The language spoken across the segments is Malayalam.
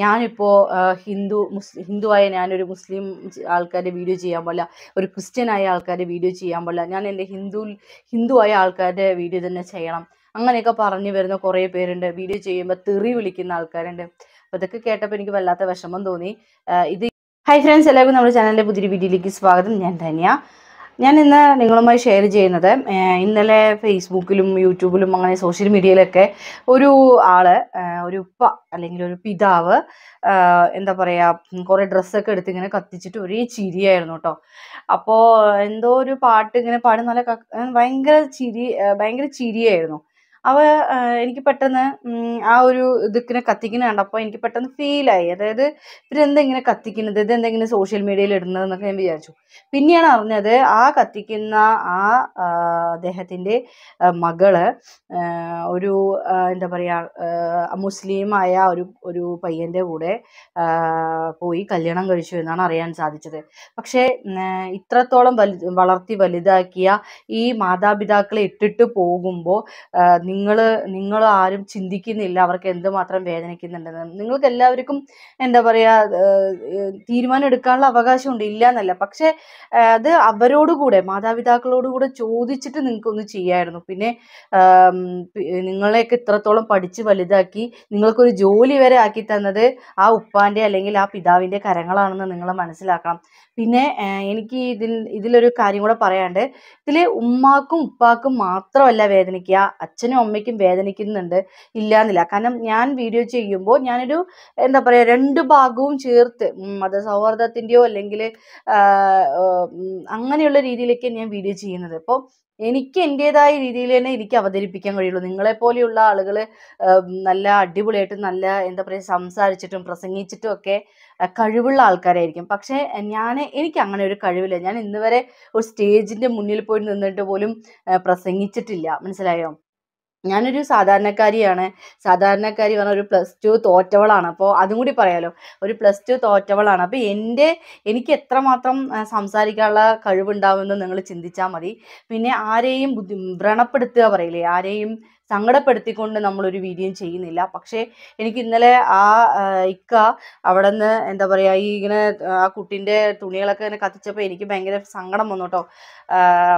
ഞാനിപ്പോൾ ഹിന്ദു മുസ് ഹിന്ദുവായ ഞാനൊരു മുസ്ലിം ആൾക്കാരുടെ വീഡിയോ ചെയ്യാൻ പാടില്ല ഒരു ക്രിസ്ത്യനായ ആൾക്കാരുടെ വീഡിയോ ചെയ്യാൻ പാടില്ല ഞാൻ എൻ്റെ ഹിന്ദു ഹിന്ദുവായ ആൾക്കാരുടെ വീഡിയോ തന്നെ ചെയ്യണം അങ്ങനെയൊക്കെ പറഞ്ഞു വരുന്ന കുറേ പേരുണ്ട് വീഡിയോ ചെയ്യുമ്പോൾ തെറി വിളിക്കുന്ന ആൾക്കാരുണ്ട് അപ്പോൾ ഇതൊക്കെ കേട്ടപ്പോൾ എനിക്ക് വല്ലാത്ത വിഷമം തോന്നി ഇത് ഹൈ ഫ്രണ്ട്സ് എല്ലാവർക്കും നമ്മുടെ ചാനലിൻ്റെ പുതിയൊരു വീഡിയോയിലേക്ക് സ്വാഗതം ഞാൻ ധന്യ ഞാൻ ഇന്ന് നിങ്ങളുമായി ഷെയർ ചെയ്യുന്നത് ഇന്നലെ ഫേസ്ബുക്കിലും യൂട്യൂബിലും അങ്ങനെ സോഷ്യൽ മീഡിയയിലൊക്കെ ഒരു ആള് ഒരു ഉപ്പ അല്ലെങ്കിൽ ഒരു പിതാവ് എന്താ പറയുക കുറേ ഡ്രസ്സൊക്കെ എടുത്ത് ഇങ്ങനെ കത്തിച്ചിട്ട് ഒരേ ചിരിയായിരുന്നു കേട്ടോ അപ്പോൾ എന്തോ ഒരു പാട്ട് ഇങ്ങനെ പാടി നല്ല ഭയങ്കര ചിരി ഭയങ്കര ചിരിയായിരുന്നു അവ എനിക്ക് പെട്ടെന്ന് ആ ഒരു ഇതിങ്ങനെ കത്തിക്കുന്ന കണ്ടപ്പോൾ എനിക്ക് പെട്ടെന്ന് ഫീലായി അതായത് ഇവരെന്താ ഇങ്ങനെ കത്തിക്കുന്നത് ഇതെന്തെങ്കിലും ഇങ്ങനെ സോഷ്യൽ മീഡിയയിൽ ഇടുന്നതെന്നൊക്കെ ഞാൻ വിചാരിച്ചു പിന്നെയാണ് അറിഞ്ഞത് ആ കത്തിക്കുന്ന ആ അദ്ദേഹത്തിൻ്റെ മകള് ഒരു എന്താ പറയുക മുസ്ലിമായ ഒരു ഒരു പയ്യൻ്റെ കൂടെ പോയി കല്യാണം കഴിച്ചു എന്നാണ് അറിയാൻ സാധിച്ചത് പക്ഷേ ഇത്രത്തോളം വലു വളർത്തി വലുതാക്കിയ ഈ മാതാപിതാക്കളെ ഇട്ടിട്ട് പോകുമ്പോൾ നിങ്ങൾ നിങ്ങൾ ആരും ചിന്തിക്കുന്നില്ല അവർക്ക് എന്തുമാത്രം വേദനിക്കുന്നുണ്ടെന്ന് നിങ്ങൾക്ക് എല്ലാവർക്കും എന്താ പറയുക തീരുമാനം എടുക്കാനുള്ള അവകാശമുണ്ട് ഇല്ല എന്നല്ല പക്ഷേ അത് അവരോടുകൂടെ മാതാപിതാക്കളോടുകൂടെ ചോദിച്ചിട്ട് നിങ്ങൾക്കൊന്ന് ചെയ്യായിരുന്നു പിന്നെ നിങ്ങളെയൊക്കെ ഇത്രത്തോളം പഠിച്ച് വലുതാക്കി നിങ്ങൾക്കൊരു ജോലി വരെ ആക്കി തന്നത് ആ ഉപ്പാൻ്റെ അല്ലെങ്കിൽ ആ പിതാവിൻ്റെ കരങ്ങളാണെന്ന് നിങ്ങൾ മനസ്സിലാക്കണം പിന്നെ എനിക്ക് ഇതിൽ ഇതിലൊരു കാര്യം കൂടെ പറയാണ്ട് ഇതിൽ ഉമ്മാക്കും ഉപ്പാക്കും മാത്രമല്ല വേദനിക്കുക അച്ഛനും അമ്മയ്ക്കും വേദനിക്കുന്നുണ്ട് ഇല്ലാന്നില്ല കാരണം ഞാൻ വീഡിയോ ചെയ്യുമ്പോൾ ഞാനൊരു എന്താ പറയുക രണ്ട് ഭാഗവും ചേർത്ത് മത സൗഹൃദത്തിൻ്റെയോ അല്ലെങ്കിൽ അങ്ങനെയുള്ള രീതിയിലൊക്കെ ഞാൻ വീഡിയോ ചെയ്യുന്നത് അപ്പോൾ എനിക്ക് എൻ്റെതായ രീതിയിൽ തന്നെ എനിക്ക് അവതരിപ്പിക്കാൻ കഴിയുള്ളൂ നിങ്ങളെപ്പോലെയുള്ള ആളുകൾ നല്ല അടിപൊളിയായിട്ട് നല്ല എന്താ പറയുക സംസാരിച്ചിട്ടും പ്രസംഗിച്ചിട്ടും ഒക്കെ കഴിവുള്ള ആൾക്കാരായിരിക്കും പക്ഷേ ഞാൻ എനിക്ക് അങ്ങനെ ഒരു കഴിവില്ല ഞാൻ ഇന്നുവരെ ഒരു സ്റ്റേജിൻ്റെ മുന്നിൽ പോയി നിന്നിട്ട് പോലും പ്രസംഗിച്ചിട്ടില്ല മനസ്സിലായോ ഞാനൊരു സാധാരണക്കാരിയാണ് സാധാരണക്കാരി പറഞ്ഞ ഒരു പ്ലസ് ടു തോറ്റവളാണ് അപ്പോൾ അതും കൂടി പറയാലോ ഒരു പ്ലസ് ടു തോറ്റവളാണ് അപ്പോൾ എൻ്റെ എനിക്ക് എത്രമാത്രം സംസാരിക്കാനുള്ള കഴിവുണ്ടാവുമെന്ന് നിങ്ങൾ ചിന്തിച്ചാൽ മതി പിന്നെ ആരെയും ബുദ്ധി വ്രണപ്പെടുത്തുക പറയില്ലേ ആരെയും സങ്കടപ്പെടുത്തിക്കൊണ്ട് നമ്മളൊരു വീഡിയോ ചെയ്യുന്നില്ല പക്ഷേ എനിക്ക് ഇന്നലെ ആ ഇക്ക അവിടെ നിന്ന് എന്താ പറയുക ഈ ഇങ്ങനെ ആ കുട്ടീൻ്റെ തുണികളൊക്കെ ഇങ്ങനെ കത്തിച്ചപ്പോൾ എനിക്ക് ഭയങ്കര സങ്കടം വന്നു കേട്ടോ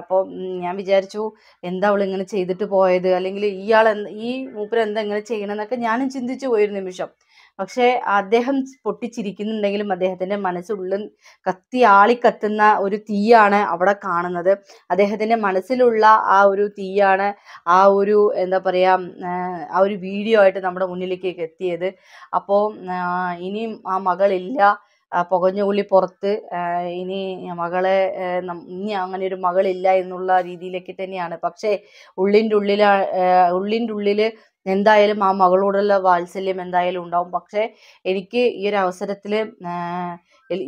അപ്പോൾ ഞാൻ വിചാരിച്ചു എന്താ അവൾ ഇങ്ങനെ ചെയ്തിട്ട് പോയത് അല്ലെങ്കിൽ ഇയാൾ ഈ മൂപ്പരെന്താ ഇങ്ങനെ ചെയ്യണമെന്നൊക്കെ ഞാനും ചിന്തിച്ചു പോയൊരു നിമിഷം പക്ഷേ അദ്ദേഹം പൊട്ടിച്ചിരിക്കുന്നുണ്ടെങ്കിലും അദ്ദേഹത്തിൻ്റെ മനസ്സുള്ളിൽ കത്തി ആളിക്കത്തുന്ന ഒരു തീയാണ് അവിടെ കാണുന്നത് അദ്ദേഹത്തിൻ്റെ മനസ്സിലുള്ള ആ ഒരു തീയാണ് ആ ഒരു എന്താ പറയുക ആ ഒരു വീഡിയോ ആയിട്ട് നമ്മുടെ മുന്നിലേക്ക് എത്തിയത് അപ്പോൾ ഇനിയും ആ മകളില്ല പുകഞ്ഞ ഉള്ളി പുറത്ത് ഇനി മകളെ ഇനി അങ്ങനെ ഒരു മകളില്ല എന്നുള്ള രീതിയിലേക്ക് തന്നെയാണ് പക്ഷേ ഉള്ളിൻ്റെ ഉള്ളിലാ ഉള്ളിൻ്റെ ഉള്ളിൽ എന്തായാലും ആ മകളോടുള്ള വാത്സല്യം എന്തായാലും ഉണ്ടാവും പക്ഷേ എനിക്ക് ഈ ഒരു അവസരത്തിൽ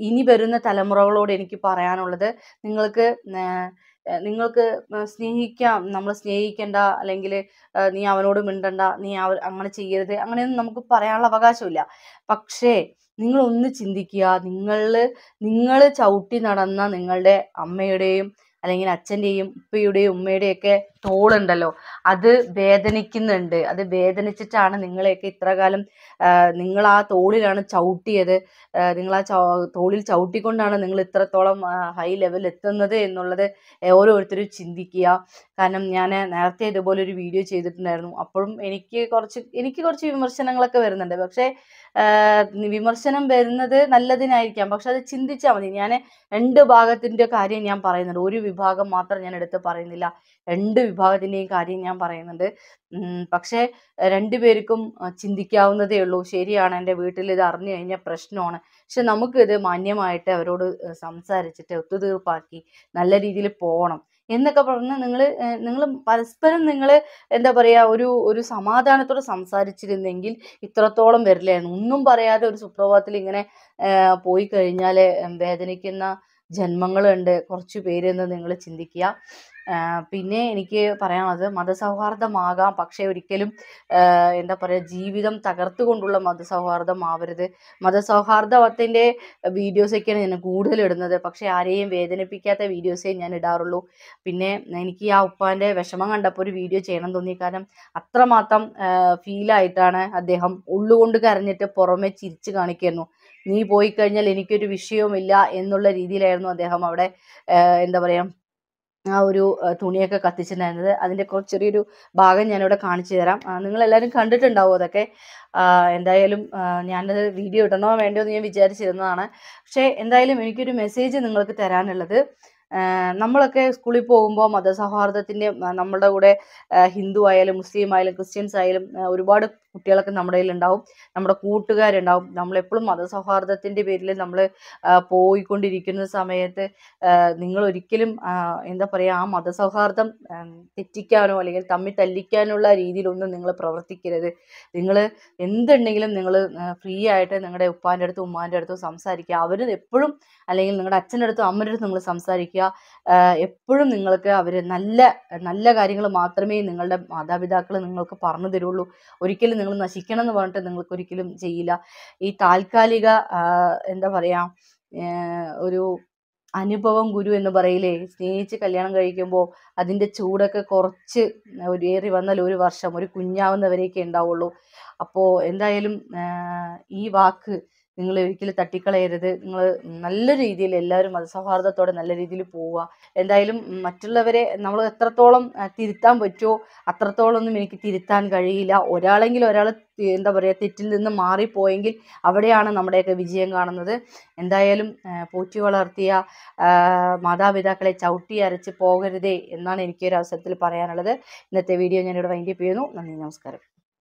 ഇനി വരുന്ന തലമുറകളോട് എനിക്ക് പറയാനുള്ളത് നിങ്ങൾക്ക് നിങ്ങൾക്ക് സ്നേഹിക്കാം നമ്മൾ സ്നേഹിക്കേണ്ട അല്ലെങ്കിൽ നീ അവനോട് മിണ്ടണ്ട നീ അങ്ങനെ ചെയ്യരുത് അങ്ങനെയൊന്നും നമുക്ക് പറയാനുള്ള അവകാശമില്ല പക്ഷേ നിങ്ങൾ ഒന്ന് ചിന്തിക്കുക നിങ്ങൾ നിങ്ങൾ ചവിട്ടി നടന്ന നിങ്ങളുടെ അമ്മയുടെയും അല്ലെങ്കിൽ അച്ഛൻ്റെയും ഉപ്പയുടെയും ഉമ്മയുടെയൊക്കെ തോളുണ്ടല്ലോ അത് വേദനിക്കുന്നുണ്ട് അത് വേദനിച്ചിട്ടാണ് നിങ്ങളെയൊക്കെ ഇത്ര കാലം നിങ്ങൾ ആ തോളിലാണ് ചവിട്ടിയത് നിങ്ങൾ ആ തോളിൽ ചവിട്ടിക്കൊണ്ടാണ് നിങ്ങൾ ഇത്രത്തോളം ഹൈ ലെവൽ എത്തുന്നത് എന്നുള്ളത് ഓരോരുത്തരും ചിന്തിക്കുക കാരണം ഞാൻ നേരത്തെ ഇതുപോലെ ഒരു വീഡിയോ ചെയ്തിട്ടുണ്ടായിരുന്നു അപ്പോഴും എനിക്ക് കുറച്ച് എനിക്ക് കുറച്ച് വിമർശനങ്ങളൊക്കെ വരുന്നുണ്ട് പക്ഷേ വിമർശനം വരുന്നത് നല്ലതിനായിരിക്കാം പക്ഷെ അത് ചിന്തിച്ചാൽ മതി ഞാൻ രണ്ട് ഭാഗത്തിൻ്റെ കാര്യം ഞാൻ പറയുന്നുണ്ട് ഒരു വിഭാഗം മാത്രം ഞാൻ എടുത്ത് പറയുന്നില്ല രണ്ട് വിഭാഗത്തിൻ്റെയും കാര്യം ഞാൻ പറയുന്നുണ്ട് പക്ഷേ രണ്ടുപേർക്കും ചിന്തിക്കാവുന്നതേ ഉള്ളൂ ശരിയാണ് എൻ്റെ വീട്ടിൽ ഇത് അറിഞ്ഞു കഴിഞ്ഞാൽ പ്രശ്നമാണ് പക്ഷെ നമുക്കിത് മാന്യമായിട്ട് അവരോട് സംസാരിച്ചിട്ട് ഒത്തുതീർപ്പാക്കി നല്ല രീതിയിൽ പോകണം എന്നൊക്കെ പറഞ്ഞ് നിങ്ങൾ നിങ്ങൾ പരസ്പരം നിങ്ങൾ എന്താ പറയുക ഒരു ഒരു സമാധാനത്തോടെ സംസാരിച്ചിരുന്നെങ്കിൽ ഇത്രത്തോളം വരില്ലായിരുന്നു ഒന്നും പറയാതെ ഒരു സുപ്രഭാതത്തിൽ ഇങ്ങനെ പോയി കഴിഞ്ഞാൽ വേദനിക്കുന്ന ജന്മങ്ങളുണ്ട് കുറച്ച് പേരെന്ന് നിങ്ങൾ ചിന്തിക്കുക പിന്നെ എനിക്ക് പറയാനുള്ളത് മതസൗഹാർദ്ദമാകാം പക്ഷേ ഒരിക്കലും എന്താ പറയുക ജീവിതം തകർത്തുകൊണ്ടുള്ള മതസൗഹാർദ്ദം ആവരുത് മതസൗഹാർദ്ദത്തിൻ്റെ വീഡിയോസൊക്കെയാണ് ഞാൻ കൂടുതൽ ഇടുന്നത് പക്ഷേ ആരെയും വേദനിപ്പിക്കാത്ത വീഡിയോസേ ഞാൻ ഇടാറുള്ളൂ പിന്നെ എനിക്ക് ആ ഉപ്പാൻ്റെ വിഷമം കണ്ടപ്പോൾ ഒരു വീഡിയോ ചെയ്യണം തോന്നി കാരണം അത്രമാത്രം ഫീലായിട്ടാണ് അദ്ദേഹം ഉള്ളുകൊണ്ട് കരഞ്ഞിട്ട് പുറമെ ചിരിച്ച് കാണിക്കുന്നു നീ പോയി കഴിഞ്ഞാൽ എനിക്കൊരു വിഷയവുമില്ല എന്നുള്ള രീതിയിലായിരുന്നു അദ്ദേഹം അവിടെ എന്താ പറയാ ആ ഒരു തുണിയൊക്കെ കത്തിച്ചിട്ടുണ്ടായിരുന്നത് അതിൻ്റെ കുറച്ച് ചെറിയൊരു ഭാഗം ഞാനിവിടെ കാണിച്ചു തരാം നിങ്ങളെല്ലാവരും കണ്ടിട്ടുണ്ടാവും അതൊക്കെ എന്തായാലും ഞാനത് വീഡിയോ ഇടണോ വേണ്ടോ എന്ന് ഞാൻ വിചാരിച്ചിരുന്നതാണ് പക്ഷേ എന്തായാലും എനിക്കൊരു മെസ്സേജ് നിങ്ങൾക്ക് തരാനുള്ളത് നമ്മളൊക്കെ സ്കൂളിൽ പോകുമ്പോൾ മതസൗഹാർദ്ദത്തിൻ്റെ നമ്മളുടെ കൂടെ ഹിന്ദു ആയാലും മുസ്ലിം ആയാലും ക്രിസ്ത്യൻസ് ആയാലും ഒരുപാട് കുട്ടികളൊക്കെ നമ്മുടെ ഉണ്ടാവും നമ്മുടെ കൂട്ടുകാരുണ്ടാവും നമ്മളെപ്പോഴും മതസൗഹാർദ്ദത്തിൻ്റെ പേരിൽ നമ്മൾ പോയിക്കൊണ്ടിരിക്കുന്ന സമയത്ത് നിങ്ങൾ ഒരിക്കലും എന്താ പറയുക ആ മതസൗഹാർദ്ദം തെറ്റിക്കാനോ അല്ലെങ്കിൽ തമ്മിൽ തല്ലിക്കാനുള്ള രീതിയിലൊന്നും നിങ്ങൾ പ്രവർത്തിക്കരുത് നിങ്ങൾ എന്തുണ്ടെങ്കിലും നിങ്ങൾ ഫ്രീ ആയിട്ട് നിങ്ങളുടെ ഉപ്പാൻ്റെ അടുത്തും ഉമ്മാൻ്റെ അടുത്തും സംസാരിക്കുക അവർ എപ്പോഴും അല്ലെങ്കിൽ നിങ്ങളുടെ അച്ഛൻ്റെ അടുത്തും അമ്മൻ്റെ അടുത്തും നിങ്ങൾ സംസാരിക്കുക എപ്പോഴും നിങ്ങൾക്ക് അവർ നല്ല നല്ല കാര്യങ്ങൾ മാത്രമേ നിങ്ങളുടെ മാതാപിതാക്കൾ നിങ്ങൾക്ക് പറഞ്ഞു തരുള്ളൂ ഒരിക്കലും നിങ്ങൾ നശിക്കണം എന്ന് പറഞ്ഞിട്ട് നിങ്ങൾക്ക് ഒരിക്കലും ചെയ്യില്ല ഈ താൽക്കാലിക എന്താ പറയുക ഒരു അനുഭവം ഗുരു എന്ന് പറയില്ലേ സ്നേഹിച്ച് കല്യാണം കഴിക്കുമ്പോൾ അതിൻ്റെ ചൂടൊക്കെ കുറച്ച് ഒരു ഏറി വന്നാൽ ഒരു വർഷം ഒരു കുഞ്ഞാവുന്നവരെയൊക്കെ ഉണ്ടാവുള്ളൂ അപ്പോൾ എന്തായാലും ഈ വാക്ക് നിങ്ങൾ ഒരിക്കലും തട്ടിക്കളയരുത് നിങ്ങൾ നല്ല രീതിയിൽ എല്ലാവരും മതസൗഹാർദ്ദത്തോടെ നല്ല രീതിയിൽ പോവുക എന്തായാലും മറ്റുള്ളവരെ നമ്മൾ എത്രത്തോളം തിരുത്താൻ പറ്റുമോ ഒന്നും എനിക്ക് തിരുത്താൻ കഴിയില്ല ഒരാളെങ്കിലും ഒരാൾ എന്താ പറയുക തെറ്റിൽ നിന്ന് മാറിപ്പോയെങ്കിൽ അവിടെയാണ് നമ്മുടെയൊക്കെ വിജയം കാണുന്നത് എന്തായാലും പോറ്റി വളർത്തിയ മാതാപിതാക്കളെ ചവിട്ടി അരച്ച് പോകരുതേ എന്നാണ് എനിക്കൊരു അവസരത്തിൽ പറയാനുള്ളത് ഇന്നത്തെ വീഡിയോ ഞാനിവിടെ വൈൻഡപ്പ് ചെയ്യുന്നു നന്ദി നമസ്കാരം